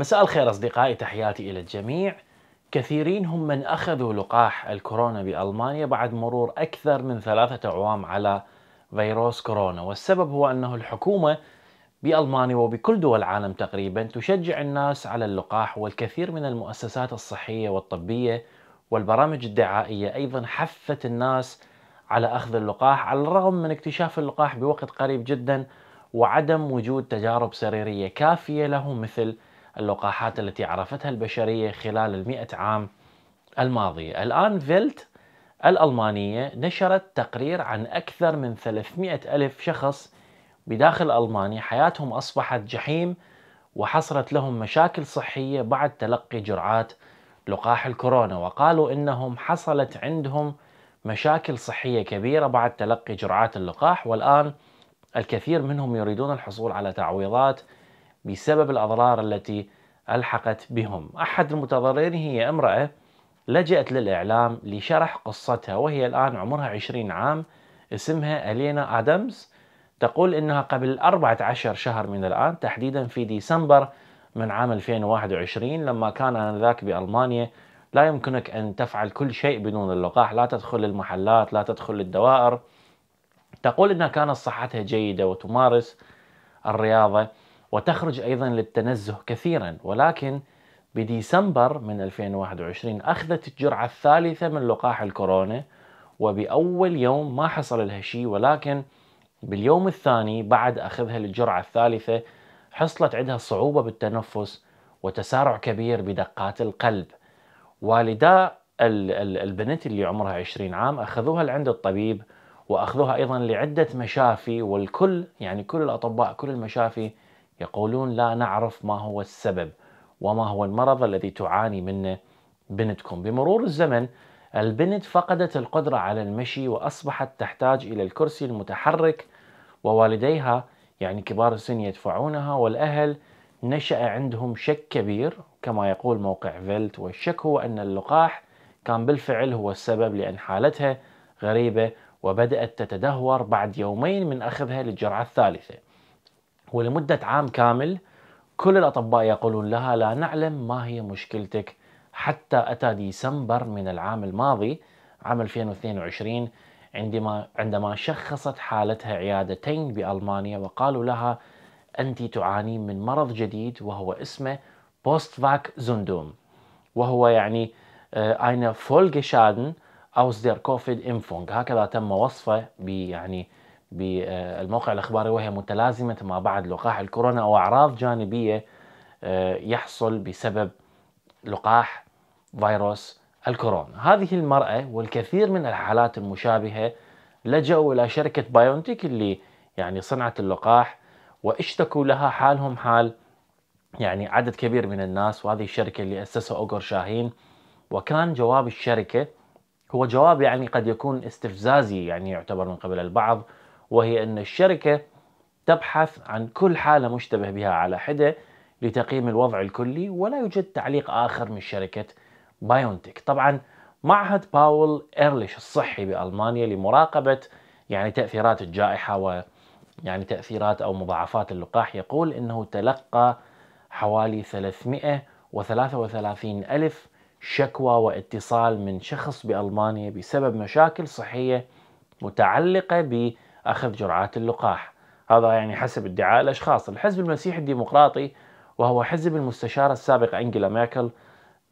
مساء الخير أصدقائي تحياتي إلى الجميع كثيرين هم من أخذوا لقاح الكورونا بألمانيا بعد مرور أكثر من ثلاثة أعوام على فيروس كورونا والسبب هو أنه الحكومة بألمانيا وبكل دول العالم تقريبا تشجع الناس على اللقاح والكثير من المؤسسات الصحية والطبية والبرامج الدعائية أيضا حفت الناس على أخذ اللقاح على الرغم من اكتشاف اللقاح بوقت قريب جدا وعدم وجود تجارب سريرية كافية له مثل اللقاحات التي عرفتها البشرية خلال المئة عام الماضية الآن فيلت الألمانية نشرت تقرير عن أكثر من 300 ألف شخص بداخل ألمانيا حياتهم أصبحت جحيم وحصلت لهم مشاكل صحية بعد تلقي جرعات لقاح الكورونا وقالوا إنهم حصلت عندهم مشاكل صحية كبيرة بعد تلقي جرعات اللقاح والآن الكثير منهم يريدون الحصول على تعويضات بسبب الأضرار التي ألحقت بهم أحد المتضررين هي امرأة لجأت للإعلام لشرح قصتها وهي الآن عمرها 20 عام اسمها ألينا آدمز تقول أنها قبل 14 شهر من الآن تحديدا في ديسمبر من عام 2021 لما كان آنذاك بألمانيا لا يمكنك أن تفعل كل شيء بدون اللقاح لا تدخل المحلات لا تدخل الدوائر تقول أنها كانت صحتها جيدة وتمارس الرياضة وتخرج أيضا للتنزه كثيرا ولكن بديسمبر من 2021 أخذت الجرعة الثالثة من لقاح الكورونا وبأول يوم ما حصل لها شيء ولكن باليوم الثاني بعد أخذها للجرعة الثالثة حصلت عندها صعوبة بالتنفس وتسارع كبير بدقات القلب والدا البنت اللي عمرها 20 عام أخذوها لعند الطبيب وأخذوها أيضا لعدة مشافي والكل يعني كل الأطباء كل المشافي يقولون لا نعرف ما هو السبب وما هو المرض الذي تعاني منه بنتكم بمرور الزمن البنت فقدت القدرة على المشي وأصبحت تحتاج إلى الكرسي المتحرك ووالديها يعني كبار السن يدفعونها والأهل نشأ عندهم شك كبير كما يقول موقع فيلت والشك هو أن اللقاح كان بالفعل هو السبب لأن حالتها غريبة وبدأت تتدهور بعد يومين من أخذها للجرعة الثالثة ولمدة عام كامل كل الأطباء يقولون لها لا نعلم ما هي مشكلتك حتى أتى ديسمبر من العام الماضي عام 2022 عندما عندما شخصت حالتها عيادتين بألمانيا وقالوا لها أنت تعانين من مرض جديد وهو اسمه بوست فاك زندوم وهو يعني eine Folgeschaden aus der كوفيد impfung هكذا تم وصفه بيعني بالموقع الاخباري وهي متلازمه ما بعد لقاح الكورونا او اعراض جانبيه آه، يحصل بسبب لقاح فيروس الكورونا هذه المرأة والكثير من الحالات المشابهة لجأوا إلى شركة بايونتيك اللي يعني صنعت اللقاح واشتكوا لها حالهم حال يعني عدد كبير من الناس وهذه الشركة اللي أسسها أوغر شاهين وكان جواب الشركة هو جواب يعني قد يكون استفزازي يعني يعتبر من قبل البعض وهي أن الشركة تبحث عن كل حالة مشتبه بها على حدة لتقييم الوضع الكلي ولا يوجد تعليق آخر من شركة بايونتك طبعا معهد باول إيرليش الصحي بألمانيا لمراقبة يعني تأثيرات الجائحة و يعني تأثيرات أو مضاعفات اللقاح يقول أنه تلقى حوالي 333 ألف شكوى واتصال من شخص بألمانيا بسبب مشاكل صحية متعلقة ب أخذ جرعات اللقاح هذا يعني حسب ادعاء الأشخاص الحزب المسيحي الديمقراطي وهو حزب المستشارة السابقة أنجيلا ميركل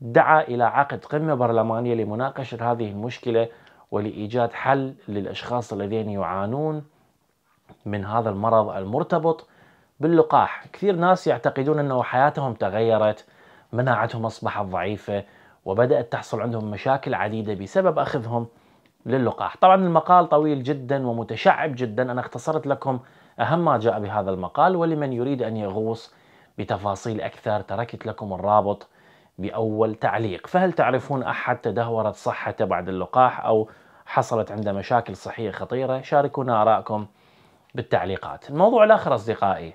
دعا إلى عقد قمة برلمانية لمناقشة هذه المشكلة ولإيجاد حل للأشخاص الذين يعانون من هذا المرض المرتبط باللقاح كثير ناس يعتقدون أنه حياتهم تغيرت مناعتهم أصبحت ضعيفة وبدأت تحصل عندهم مشاكل عديدة بسبب أخذهم للقاح طبعا المقال طويل جدا ومتشعب جدا أنا اختصرت لكم أهم ما جاء بهذا المقال ولمن يريد أن يغوص بتفاصيل أكثر تركت لكم الرابط بأول تعليق فهل تعرفون أحد تدهورت صحته بعد اللقاح أو حصلت عنده مشاكل صحية خطيرة شاركونا آراءكم بالتعليقات الموضوع الآخر أصدقائي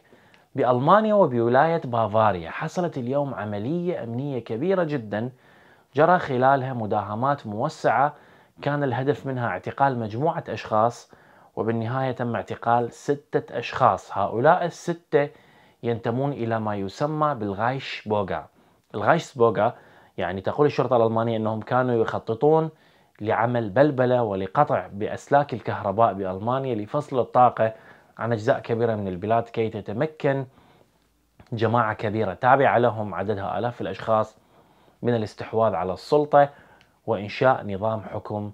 بألمانيا وبولاية بافاريا حصلت اليوم عملية أمنية كبيرة جدا جرى خلالها مداهمات موسعة كان الهدف منها اعتقال مجموعة أشخاص وبالنهاية تم اعتقال ستة أشخاص هؤلاء الستة ينتمون إلى ما يسمى بالغايش بوغا الغايش بوغا يعني تقول الشرطة الألمانية أنهم كانوا يخططون لعمل بلبلة ولقطع بأسلاك الكهرباء بألمانيا لفصل الطاقة عن أجزاء كبيرة من البلاد كي تتمكن جماعة كبيرة تابعة لهم عددها آلاف الأشخاص من الاستحواذ على السلطة وإنشاء نظام حكم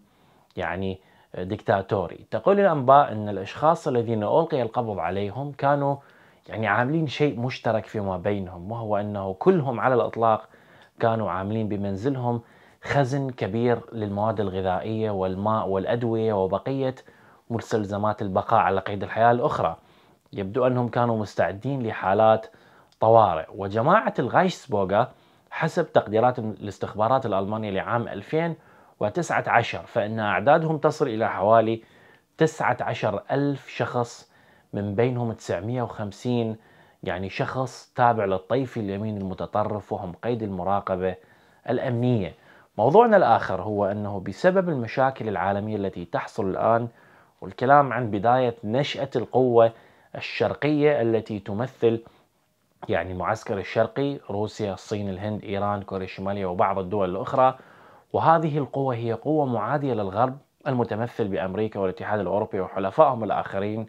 يعني دكتاتوري تقول الأنباء أن الأشخاص الذين ألقي القبض عليهم كانوا يعني عاملين شيء مشترك فيما بينهم وهو أنه كلهم على الإطلاق كانوا عاملين بمنزلهم خزن كبير للمواد الغذائية والماء والأدوية وبقية مستلزمات البقاء على قيد الحياة الأخرى يبدو أنهم كانوا مستعدين لحالات طوارئ وجماعة الغايشسبوغا حسب تقديرات الاستخبارات الألمانية لعام 2019 فإن أعدادهم تصل إلى حوالي 19 ألف شخص من بينهم 950 يعني شخص تابع للطيف اليمين المتطرف وهم قيد المراقبة الأمنية موضوعنا الآخر هو أنه بسبب المشاكل العالمية التي تحصل الآن والكلام عن بداية نشأة القوة الشرقية التي تمثل يعني المعسكر الشرقي روسيا الصين الهند إيران كوريا الشمالية وبعض الدول الأخرى وهذه القوة هي قوة معادية للغرب المتمثل بأمريكا والاتحاد الأوروبي وحلفائهم الآخرين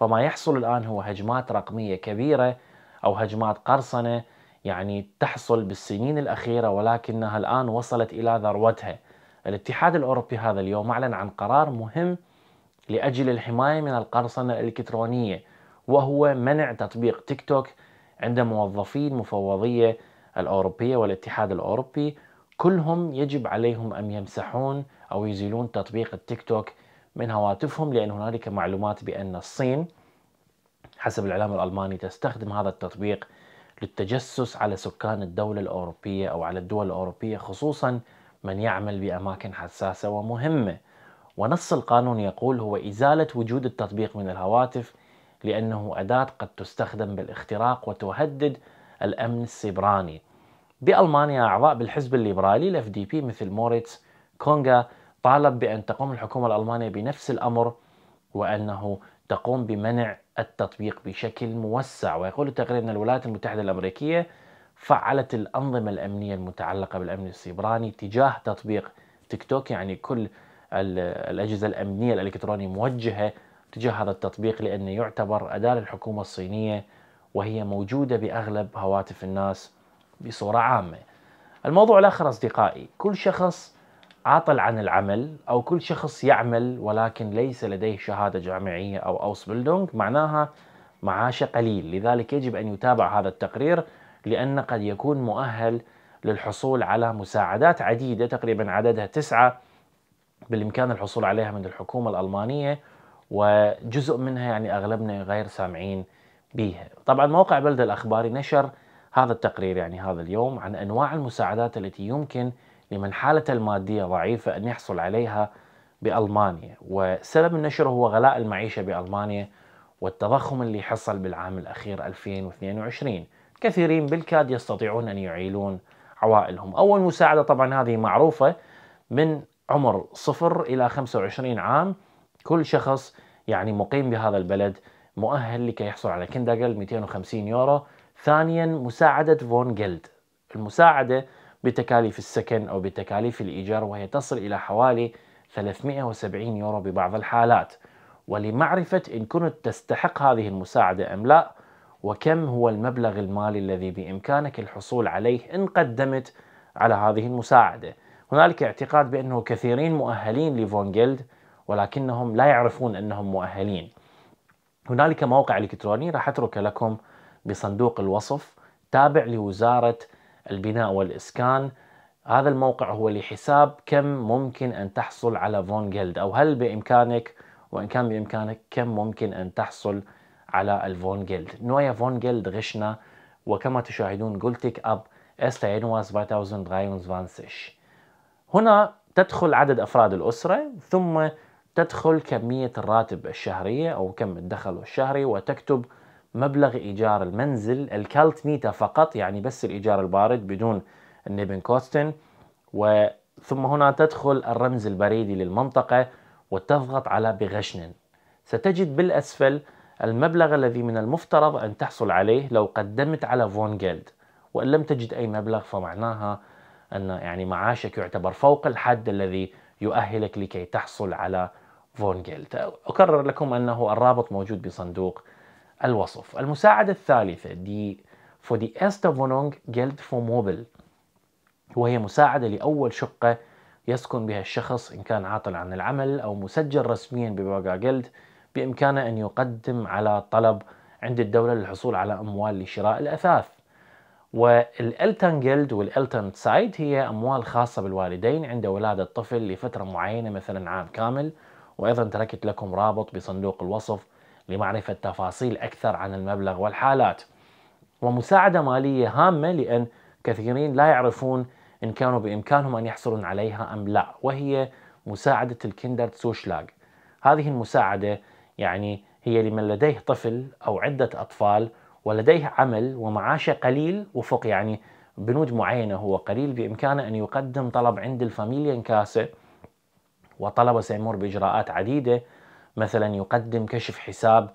فما يحصل الآن هو هجمات رقمية كبيرة أو هجمات قرصنة يعني تحصل بالسنين الأخيرة ولكنها الآن وصلت إلى ذروتها الاتحاد الأوروبي هذا اليوم أعلن عن قرار مهم لأجل الحماية من القرصنة الإلكترونية وهو منع تطبيق تيك توك عند موظفي المفوضية الأوروبية والاتحاد الأوروبي كلهم يجب عليهم أن يمسحون أو يزيلون تطبيق التيك توك من هواتفهم لأن هنالك معلومات بأن الصين حسب الإعلام الألماني تستخدم هذا التطبيق للتجسس على سكان الدولة الأوروبية أو على الدول الأوروبية خصوصا من يعمل بأماكن حساسة ومهمة ونص القانون يقول هو إزالة وجود التطبيق من الهواتف لأنه أداة قد تستخدم بالاختراق وتهدد الأمن السيبراني بألمانيا أعضاء بالحزب الليبرالي الاف دي بي مثل موريتس كونغا طالب بأن تقوم الحكومة الألمانية بنفس الأمر وأنه تقوم بمنع التطبيق بشكل موسع ويقول التقرير أن الولايات المتحدة الأمريكية فعلت الأنظمة الأمنية المتعلقة بالأمن السيبراني تجاه تطبيق تيك توك يعني كل الأجهزة الأمنية الإلكترونية موجهة تجاه هذا التطبيق لأنه يعتبر أداة للحكومة الصينية وهي موجودة بأغلب هواتف الناس بصورة عامة الموضوع الآخر أصدقائي كل شخص عاطل عن العمل أو كل شخص يعمل ولكن ليس لديه شهادة جامعية أو اوس أوسبلدونج معناها معاشه قليل لذلك يجب أن يتابع هذا التقرير لان قد يكون مؤهل للحصول على مساعدات عديدة تقريبا عددها تسعة بالإمكان الحصول عليها من الحكومة الألمانية وجزء منها يعني اغلبنا غير سامعين بها طبعا موقع بلدة الاخباري نشر هذا التقرير يعني هذا اليوم عن انواع المساعدات التي يمكن لمن حالته الماديه ضعيفه ان يحصل عليها بالمانيا، وسبب النشر هو غلاء المعيشه بالمانيا والتضخم اللي حصل بالعام الاخير 2022. كثيرين بالكاد يستطيعون ان يعيلون عوائلهم. اول مساعده طبعا هذه معروفه من عمر صفر الى 25 عام كل شخص يعني مقيم بهذا البلد مؤهل لكي يحصل على كنداجل 250 يورو ثانيا مساعدة فون جلد المساعدة بتكاليف السكن أو بتكاليف الإيجار وهي تصل إلى حوالي 370 يورو ببعض الحالات ولمعرفة إن كنت تستحق هذه المساعدة أم لا وكم هو المبلغ المالي الذي بإمكانك الحصول عليه إن قدمت على هذه المساعدة هنالك اعتقاد بأنه كثيرين مؤهلين لفون جلد ولكنهم لا يعرفون أنهم مؤهلين هنالك موقع إلكتروني راح أترك لكم بصندوق الوصف تابع لوزارة البناء والإسكان هذا الموقع هو لحساب كم ممكن أن تحصل على فون جلد أو هل بإمكانك وإن كان بإمكانك كم ممكن أن تحصل على الفون جلد نويا فون جلد غشنا وكما تشاهدون قلتك أب erster Januar 2023 هنا تدخل عدد أفراد الأسرة ثم تدخل كمية الراتب الشهرية أو كم الدخل الشهري وتكتب مبلغ إيجار المنزل الكالت ميتا فقط يعني بس الإيجار البارد بدون النبن كوستن وثم هنا تدخل الرمز البريدي للمنطقة وتضغط على بغشن ستجد بالأسفل المبلغ الذي من المفترض أن تحصل عليه لو قدمت على فون جيلد وإن لم تجد أي مبلغ فمعناها أن يعني معاشك يعتبر فوق الحد الذي يؤهلك لكي تحصل على فون جيلت أكرر لكم أنه الرابط موجود بصندوق الوصف المساعدة الثالثة دي فودي إستا فونونج جلد فو موبل وهي مساعدة لأول شقة يسكن بها الشخص إن كان عاطل عن العمل أو مسجل رسميا بباقا جلد بإمكانه أن يقدم على طلب عند الدولة للحصول على أموال لشراء الأثاث والالتن جلد والالتن سايد هي اموال خاصه بالوالدين عند ولاده الطفل لفتره معينه مثلا عام كامل وأيضا تركت لكم رابط بصندوق الوصف لمعرفة تفاصيل أكثر عن المبلغ والحالات ومساعدة مالية هامة لأن كثيرين لا يعرفون إن كانوا بإمكانهم أن يحصلون عليها أم لا وهي مساعدة الكندر تسوشلاغ هذه المساعدة يعني هي لمن لديه طفل أو عدة أطفال ولديه عمل ومعاشه قليل وفق يعني بنود معينة هو قليل بإمكانه أن يقدم طلب عند الفاميليا كاسة وطلب سيمور بإجراءات عديدة مثلا يقدم كشف حساب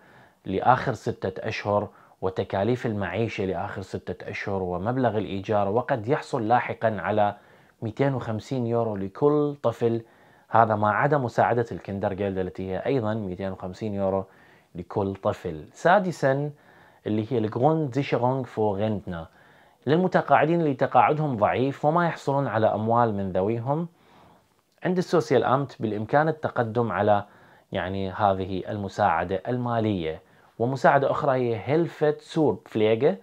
لآخر ستة أشهر وتكاليف المعيشة لآخر ستة أشهر ومبلغ الإيجار وقد يحصل لاحقا على 250 يورو لكل طفل هذا ما عدا مساعدة الكندر جيلد التي هي أيضا 250 يورو لكل طفل سادسا اللي هي الجروند زيشيرونغ فو رنتنا للمتقاعدين اللي تقاعدهم ضعيف وما يحصلون على أموال من ذويهم عند السوسيال امت بالامكان التقدم على يعني هذه المساعده الماليه ومساعده اخرى هي هيلفت سور فليجه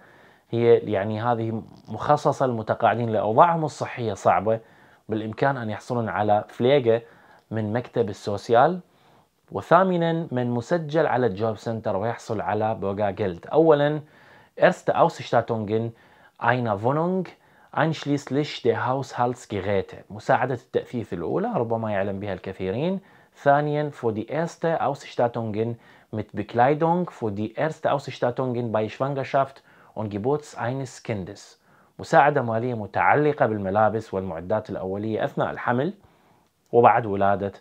هي يعني هذه مخصصه للمتقاعدين لاوضاعهم الصحيه صعبه بالامكان ان يحصلون على فليجه من مكتب السوسيال وثامنا من مسجل على الجوب سنتر ويحصل على بوغا جلد اولا ارست اوسشتاتونجن اينا فونونج عن der Haushaltsgeräte. مساعدة التأثيث الأولى ربما يعلم بها الكثيرين ثانيا für die erste Ausstattungen mit Bekleidung für die erste Ausstattungen bei Schwangerschaft und Geburt eines Kindes مساعدة مالية متعلقة بالملابس والمعدات الأولية أثناء الحمل وبعد ولادة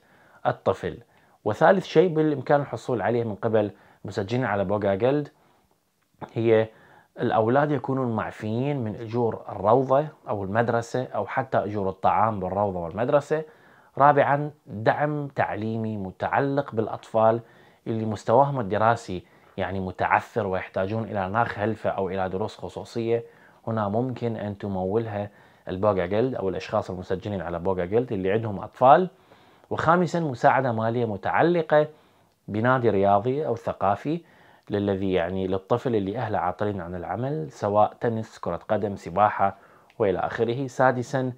الطفل وثالث شيء بالإمكان الحصول عليه من قبل مسجلين على بوغا جلد هي الأولاد يكونون معفيين من أجور الروضة أو المدرسة أو حتى أجور الطعام بالروضة والمدرسة رابعا دعم تعليمي متعلق بالأطفال اللي مستواهم الدراسي يعني متعثر ويحتاجون إلى ناخ هلفة أو إلى دروس خصوصية هنا ممكن أن تمولها البوغا جلد أو الأشخاص المسجلين على بوغا جلد اللي عندهم أطفال وخامسا مساعدة مالية متعلقة بنادي رياضي أو ثقافي للذي يعني للطفل اللي أهله عاطلين عن العمل سواء تنس كرة قدم سباحة وإلى آخره سادسا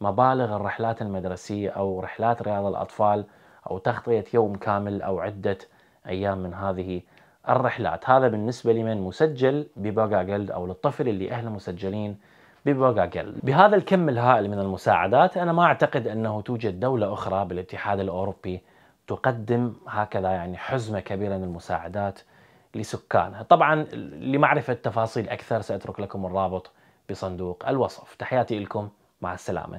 مبالغ الرحلات المدرسية أو رحلات رياض الأطفال أو تغطية يوم كامل أو عدة أيام من هذه الرحلات هذا بالنسبة لمن مسجل بباقا جلد أو للطفل اللي أهله مسجلين بباقا جلد بهذا الكم الهائل من المساعدات أنا ما أعتقد أنه توجد دولة أخرى بالاتحاد الأوروبي تقدم هكذا يعني حزمة كبيرة من المساعدات لسكانها طبعا لمعرفة تفاصيل أكثر سأترك لكم الرابط بصندوق الوصف تحياتي لكم مع السلامة